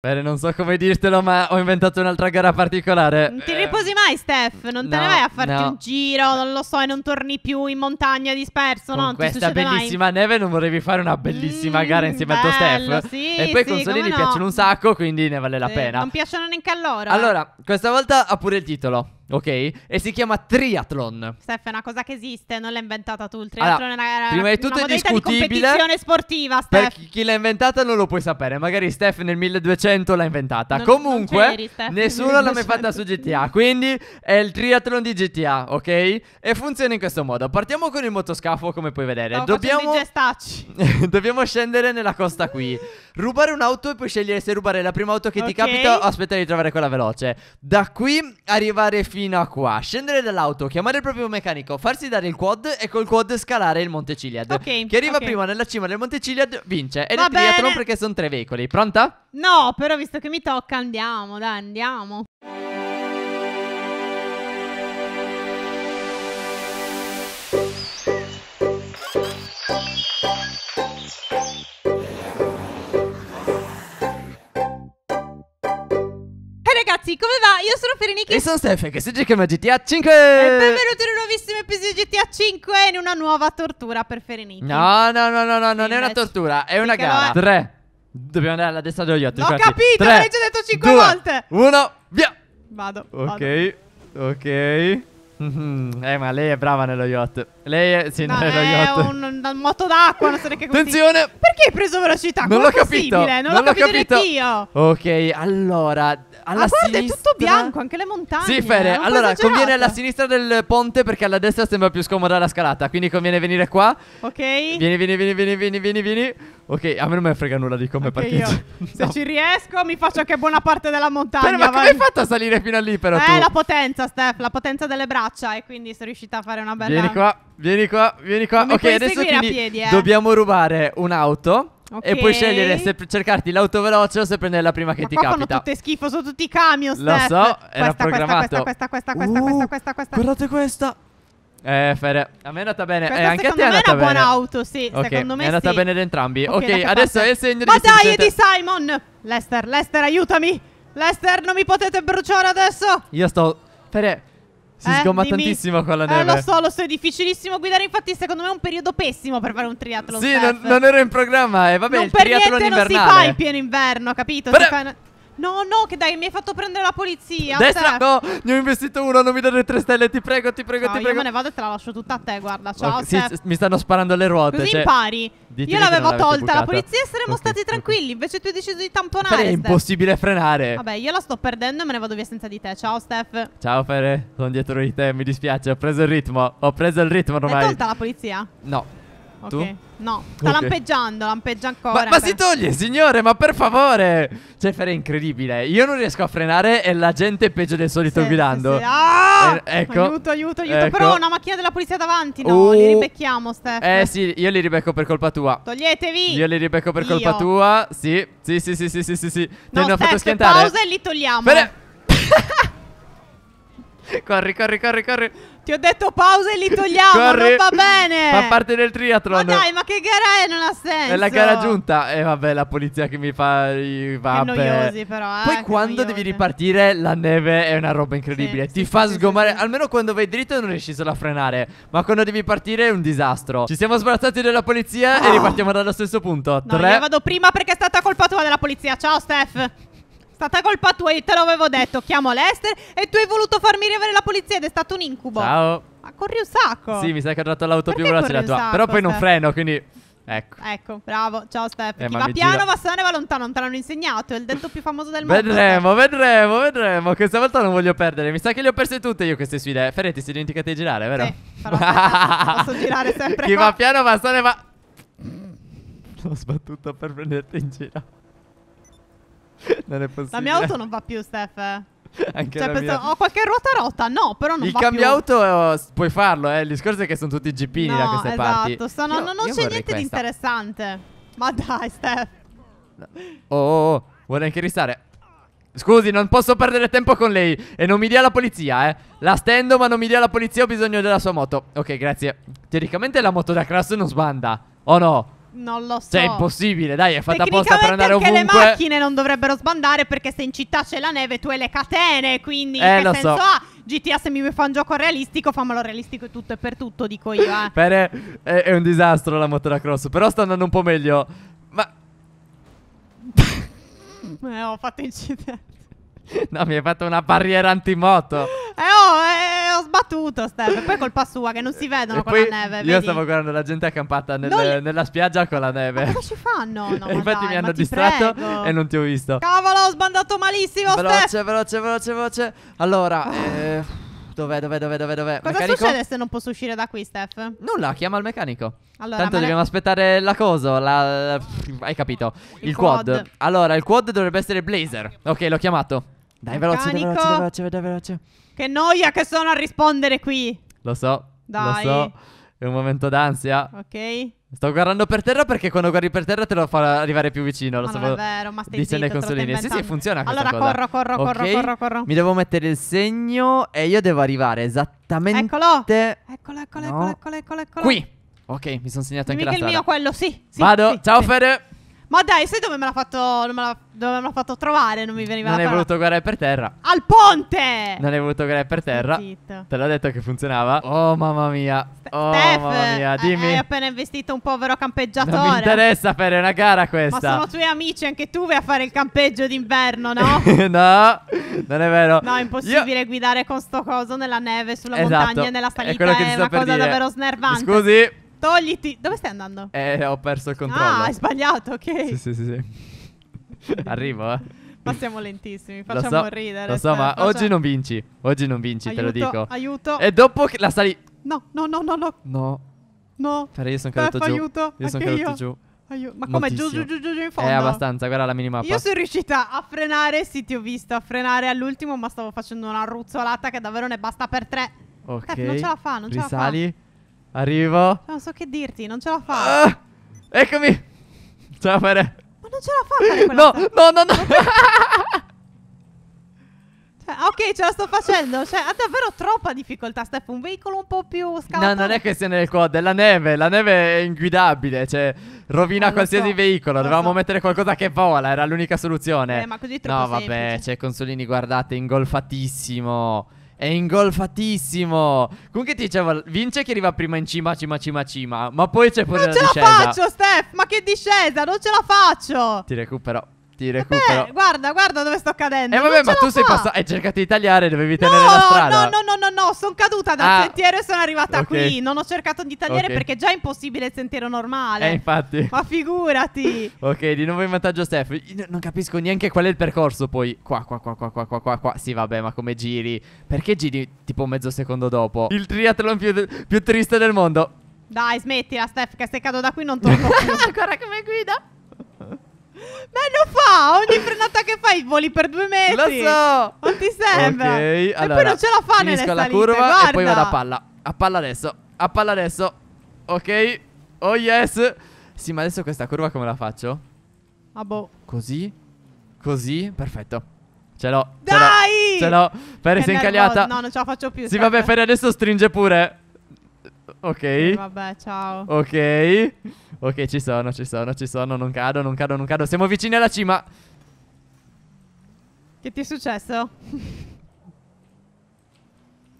Bene, non so come dirtelo, ma ho inventato un'altra gara particolare. Non ti riposi mai, Steph? Non no, te ne vai a farti no. un giro, non lo so, e non torni più in montagna disperso, Con no? questa bellissima mai. neve non volevi fare una bellissima mm, gara insieme bello, a tuo Steph? Sì, e poi i sì, consolini no. piacciono un sacco, quindi ne vale la sì, pena. Non piacciono neanche a loro. Eh. Allora, questa volta ha pure il titolo ok? E si chiama triathlon. Steph, è una cosa che esiste, non l'ha inventata tu. Il triathlon allora, è una, prima di tutto una è discutibile di competizione sportiva, Steph. Per chi l'ha inventata non lo puoi sapere, magari Steph nel 1200 l'ha inventata. Non, Comunque, non eri, nessuno l'ha mai fatta su GTA, quindi è il triathlon di GTA, ok? E funziona in questo modo. Partiamo con il motoscafo, come puoi vedere. Stavo Dobbiamo... Dobbiamo scendere nella costa qui. Rubare un'auto e poi scegliere se rubare la prima auto che okay. ti capita o aspettare di trovare quella veloce. Da qui arrivare fino a qua. Scendere dall'auto, chiamare il proprio meccanico, farsi dare il quad e col quad scalare il Monte Ciliad. Ok. Chi arriva okay. prima nella cima del Monte Ciliad vince. E Va è triathlon perché sono tre veicoli. Pronta? No, però visto che mi tocca andiamo, dai, andiamo. you io sono Fereniki. E sono Stefan che si giochiamo a GTA 5. E benvenuti in un nuovissimo episodio di GTA 5 e in una nuova tortura per Fereniki. No, no, no, no, no, sì, non è una tortura, è una gara. È... Tre. Dobbiamo andare alla destra degli occhi. L'ho capito, l'hai già detto cinque due, volte. Uno, via. Vado. Ok, vado. ok. Mm -hmm. Eh, ma lei è brava nello yacht. Lei è, sì, no, è un, un, moto d'acqua, non so neanche Attenzione! Perché hai preso velocità? Non l'ho capito. Non, non l'ho capito, io. Ok, allora alla ah, guarda, sinistra... è tutto bianco, anche le montagne. Sì, Fede. Eh, allora, conviene alla sinistra del ponte perché alla destra sembra più scomoda la scalata, quindi conviene venire qua. Ok. Vieni, vieni, vieni, vieni, vieni, vieni, vieni. Ok, a me non me frega nulla di come okay, parcheggio. Se no. ci riesco, mi faccio anche buona parte della montagna. Però, ma vai. come hai fatto a salire fino a lì, però? Eh, tu? la potenza, Steph, la potenza delle braccia. E quindi sono riuscita a fare una bella. Vieni qua. Vieni qua, vieni qua. Come ok, adesso quindi piedi, eh? dobbiamo rubare un'auto. Okay. E puoi scegliere se cercarti l'auto veloce o se prendere la prima che Ma ti capita. Ma fanno tutte schifo, sono tutti i camion, Lo Steph. so, era questa, programmato. Questa, questa, questa, questa, uh, questa, questa, questa. Guardate questa. Eh, Fere, a me è andata bene. Questa eh, anche a te è andata bene. Secondo me è una buona auto, sì. Okay. Secondo me è andata sì. bene ad entrambi. Ok, okay adesso è il eh, segno Ma di Ma dai, è di Simon! Lester, Lester, aiutami! Lester, non mi potete bruciare adesso! Io sto... Fere, si eh, sgomma dimmi. tantissimo con la neve. Eh, lo so, lo so, è difficilissimo guidare. Infatti, secondo me è un periodo pessimo per fare un triathlon. Sì, non, non, ero in programma. E eh, vabbè, non il per triathlon niente invernale. non si fa in pieno inverno, capito? Però... Si fa... No, no, che dai, mi hai fatto prendere la polizia. Destra, cioè. no, ne ho investito uno, non mi dare tre stelle, ti prego, ti prego, no, ti prego. Io me ne vado e te la lascio tutta a te, guarda. Ciao, okay, sì, mi stanno sparando le ruote. Così cioè, impari. Io l'avevo tolta, la polizia e saremmo okay, stati tranquilli. Okay. Invece tu hai deciso di tamponare. Fere, è impossibile frenare. Vabbè, io la sto perdendo e me ne vado via senza di te. Ciao, Steph. Ciao, Fere, sono dietro di te, mi dispiace, ho preso il ritmo. Ho preso il ritmo ormai. L'hai tolta la polizia? No. Ok. Tu? No, sta okay. lampeggiando, lampeggia ancora. Ma, ma cioè. si toglie, signore, ma per favore! Jeffer cioè, è incredibile. Io non riesco a frenare e la gente è peggio del solito sì, guidando. Sì, sì. Ah! Eh, ecco. Aiuto, aiuto, aiuto. Ecco. Però una macchina della polizia davanti, no? Uh. Li ribecchiamo, Steph. Eh sì, io li ribecco per colpa tua. Toglietevi! Io li ribecco per io. colpa tua. Sì, sì, sì, sì, sì, sì, sì. sì. No, Te fatto schiantare. pausa e li togliamo. Bene. Eh. corri, corri, corri, corri. Ti ho detto pausa e li togliamo, Corri. non va bene. Fa parte del triathlon. Ma dai, ma che gara è? Non ha senso. È la gara giunta. E eh, vabbè, la polizia che mi fa i vabbè. Che noiosi però, eh, Poi quando noiosi. devi ripartire la neve è una roba incredibile. Sì, Ti sì, fa sì, sgomare, almeno quando vai dritto non riesci solo a frenare, ma quando devi partire è un disastro. Ci siamo sbarazzati della polizia oh. e ah. ripartiamo dallo stesso punto. No, Tre. io vado prima perché è stata colpa tua della polizia. Ciao Steph stata colpa tua, io te l'avevo detto. Chiamo Lester e tu hai voluto farmi riavere la polizia ed è stato un incubo. Ciao. Ma corri un sacco. Sì, mi sa che ho dato l'auto più veloce della tua. Sacco, Però poi Steph. non freno, quindi. Ecco. Ecco, bravo. Ciao Steph. Eh, Chi va piano gira. va sano e va lontano, non te l'hanno insegnato, è il detto più famoso del mondo. Vedremo, Steph. vedremo, vedremo. Questa volta non voglio perdere. Mi sa che le ho perse tutte io queste sfide. Ferretti, si dimenticato di girare, vero? Sì, però posso girare sempre. Chi qua. va piano va sano e va L'ho sbattuta per prenderti in giro. non è possibile. La mia auto non va più, Steph. Anche cioè, penso, ho qualche ruota rotta? No, però non il va cambio auto eh, puoi farlo, eh. Il discorso è che sono tutti GPini no, da queste parti. Esatto, sono, io, non, io c'è niente questa. di interessante. Ma dai, Steph. Oh, oh, oh, vuole anche restare. Scusi, non posso perdere tempo con lei. E non mi dia la polizia, eh. La stendo, ma non mi dia la polizia. Ho bisogno della sua moto. Ok, grazie. Teoricamente la moto da Crash non sbanda. Oh no? Non lo so. Cioè, è impossibile, dai, è fatta apposta per andare ovunque. Perché le macchine non dovrebbero sbandare perché se in città c'è la neve tu hai le catene, quindi eh, che senso so. ha? GTA se mi fa un gioco realistico, fammelo realistico e tutto e per tutto, dico io. Eh. Bene, è, è, un disastro la motocross, però sta andando un po' meglio. Ma... eh, ho fatto incidente. No, mi hai fatto una barriera antimoto. battuto, Steph. E poi colpa sua che non si vedono e con la neve. Io vedi? stavo guardando la gente accampata nel, li... nella spiaggia con la neve. Ma cosa ci fanno? No, infatti dai, mi hanno distratto prego. e non ti ho visto. Cavolo, ho sbandato malissimo, veloce, Steph. Veloce, veloce, veloce. Allora, ah. eh, dov'è, dov'è, dov'è, dov'è, dov'è? Cosa meccanico? succede se non posso uscire da qui, Steph? Nulla, chiama il meccanico. Allora, Tanto dobbiamo aspettare la cosa, la... hai capito, il, il quad. quad. Allora, il quad dovrebbe essere Blazer. Ok, l'ho chiamato. Dai, veloce, dai, veloce, veloce, veloce. Che noia che sono a rispondere qui. Lo so. Dai. Lo so. È un momento d'ansia. Ok. Sto guardando per terra perché quando guardi per terra te lo fa arrivare più vicino. Lo ma so, non è vero, ma stai dice zitto, consolini. Sì, sì, funziona allora, cosa. corro, corro, corro, okay. corro, corro. Mi devo mettere il segno e io devo arrivare esattamente... Eccolo! Eccolo, eccolo, no. eccolo, eccolo, eccolo, Qui! Ok, mi sono segnato Dimmi anche la strada. il mio quello, sì. sì Vado, sì, ciao sì. Fede! Ma dai, sai dove me l'ha fatto, dove me l'ha fatto, trovare? Non mi veniva non la Non hai voluto guardare per terra. Al ponte! Non hai voluto guardare per terra. Sentito. Te l'ho detto che funzionava. Oh, mamma mia. St oh, Steph, mamma mia. Dimmi. Hai appena investito un povero campeggiatore. Non mi interessa fare una gara questa. Ma sono tuoi amici, anche tu vai a fare il campeggio d'inverno, no? no, non è vero. No, è impossibile Io... guidare con sto coso nella neve, sulla esatto. montagna e nella salita. È, è una cosa dire. davvero snervante. Scusi. Togliti. Dove stai andando? Eh, ho perso il ah, controllo. Ah, hai sbagliato, ok. Sì, sì, sì. sì. Arrivo, eh. Ma siamo lentissimi, facciamo so, ridere. Lo so, ma oggi non vinci. Oggi non vinci, aiuto, te lo dico. Aiuto. E dopo che la sali. No, no, no, no, no. No. No. Fare, cioè, io sono caduto giù. Aiuto. Io sono caduto giù. Aiuto. Ma come giù, giù, giù, giù, giù in fondo? È eh, abbastanza, guarda la minima. Io sono riuscita a frenare, sì, ti ho visto, a frenare all'ultimo, ma stavo facendo una ruzzolata che davvero ne basta per tre. Ok. Cioè, eh, non ce la fa, non Risali. ce la fa. Risali. Arrivo. Non so che dirti, non ce la fa. Ah, eccomi. la Fere. Ma non ce la fa fare No, no, no, no. cioè, ok, ce la sto facendo. Cioè, ha davvero troppa difficoltà, Steph. Un veicolo un po' più scalato. No, non è questione del quad, è la neve. La neve è inguidabile, cioè, rovina ah, qualsiasi so, veicolo. Dovevamo mettere qualcosa che vola, era l'unica soluzione. Eh, ma così troppo No, vabbè, c'è cioè, Consolini, guardate, ingolfatissimo. È ingolfatissimo. Comunque ti dicevo, vince chi arriva prima in cima, cima, cima, cima. Ma poi c'è pure non la discesa. Non ce la faccio, Steph. Ma che discesa, non ce la faccio. Ti recupero ti recupero. Beh, guarda, guarda dove sto cadendo. eh, vabbè, ma tu sei passata. Hai cercato di tagliare, dovevi no, tenere la strada. No, no, no, no, no. Sono caduta dal ah, sentiero e sono arrivata okay. qui. Non ho cercato di tagliare okay. perché è già impossibile il sentiero normale. Eh, infatti. Ma figurati. ok, di nuovo in vantaggio Steph. Io non capisco neanche qual è il percorso. Poi, qua, qua, qua, qua, qua, qua, qua, qua. Sì, vabbè, ma come giri? Perché giri tipo mezzo secondo dopo? Il triathlon più, più triste del mondo. Dai, smettila, Steph, che se cado da qui non torno più. Guarda come guida. Ma lo fa. Ogni frenata che fai voli per due metri. Lo so. Non ti sembra. Ok. E poi non ce la fa nella la curva guarda. e poi vado a palla. A palla adesso. A palla adesso. Ok. Oh yes. Sì, ma adesso questa curva come la faccio? Ah boh. Così. Così. Perfetto. Ce l'ho. Dai! Ce l'ho. Ferre, sei incagliata. No, non ce la faccio più. Sì, sempre. vabbè, Ferri, adesso stringe pure. Ok. Eh, vabbè, ciao. Ok. Ok, ci sono, ci sono, ci sono. Non cado, non cado, non cado. Siamo vicini alla cima. Che ti è successo?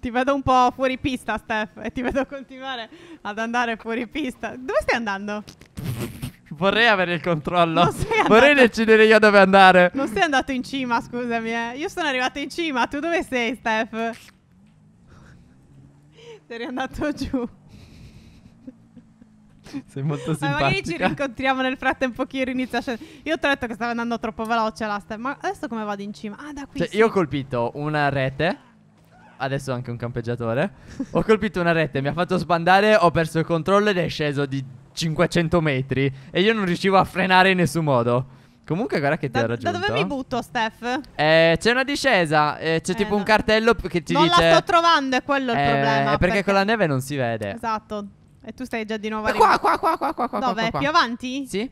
ti vedo un po' fuori pista, Steph. E ti vedo continuare ad andare fuori pista. Dove stai andando? Vorrei avere il controllo. Vorrei decidere io dove andare. Non sei andato in cima, scusami. Eh. Io sono arrivato in cima. Tu dove sei, Steph? Sei andato giù. Sei molto simpatica. Ma magari ci rincontriamo nel frattempo che io inizio a scendere. Io ti ho detto che stava andando troppo veloce l'asta. Ma adesso come vado in cima? Ah, da qui. Cioè, sì. io ho colpito una rete. Adesso anche un campeggiatore. ho colpito una rete, mi ha fatto sbandare, ho perso il controllo ed è sceso di 500 metri. E io non riuscivo a frenare in nessun modo. Comunque, guarda che ti da, ho raggiunto. Da dove mi butto, Steph? Eh, c'è una discesa. Eh, c'è eh, tipo no. un cartello che ti non dice. Non la sto trovando, è quello il problema. Perché, perché con la neve non si vede. Esatto. E tu stai già di nuovo. Qua, qua, qua, qua, qua. Dove? Qua, qua. Più avanti? Sì.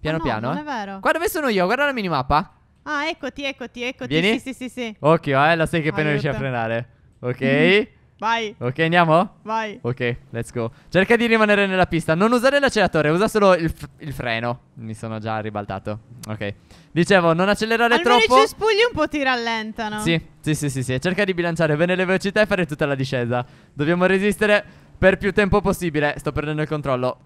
Piano oh no, piano. Non è vero. Qua dove sono io? Guarda la minimappa. Ah, eccoti, eccoti, eccoti. Vieni? Sì, sì, sì. sì. Occhio, eh, la sai che appena riesci a frenare. Ok. Mm. Vai. Ok, andiamo? Vai. Ok, let's go. Cerca di rimanere nella pista. Non usare l'acceleratore, usa solo il, il, freno. Mi sono già ribaltato. Ok. Dicevo, non accelerare Almeno troppo. Almeno i cespugli un po' ti rallentano. Sì, sì, sì, sì, sì. Cerca di bilanciare bene le velocità e fare tutta la discesa. Dobbiamo resistere per più tempo possibile. Sto perdendo il controllo.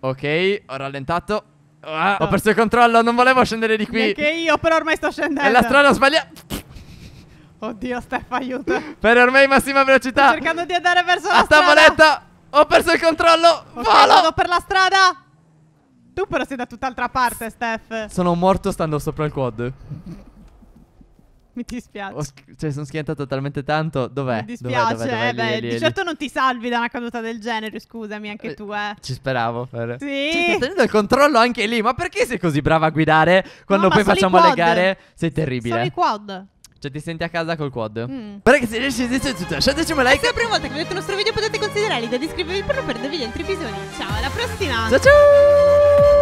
Ok, ho rallentato. Ah, Ho perso il controllo, non volevo scendere di qui. Anche io, però ormai sto scendendo. È la strada sbagliata. Oddio, Steph, aiuto. Per ormai massima velocità. Sto cercando di andare verso la A strada. A tavoletta. Ho perso il controllo. Okay, Volo. Sono per la strada. Tu però sei da tutt'altra parte, Steph. Sono morto stando sopra il quad. Mi dispiace. Ho, cioè, sono schiantato talmente tanto. Dov'è? Mi dispiace. Dov'è, dov'è, eh, dov'è, beh, lì, di lì, certo non ti salvi da una caduta del genere. Scusami, anche eh, tu, eh. Ci speravo. Per... Sì. Cioè, stai tenendo il controllo anche lì. Ma perché sei così brava a guidare quando no, poi facciamo le gare? Sei terribile. Sono i quad. Cioè ti senti a casa col quad mm. Ragazzi riesci a tutto cioè, Lasciateci un like Se è la prima volta che vedete il nostro video potete considerare considerarli Da iscrivervi per non perdervi gli altri episodi Ciao alla prossima Ciao ciao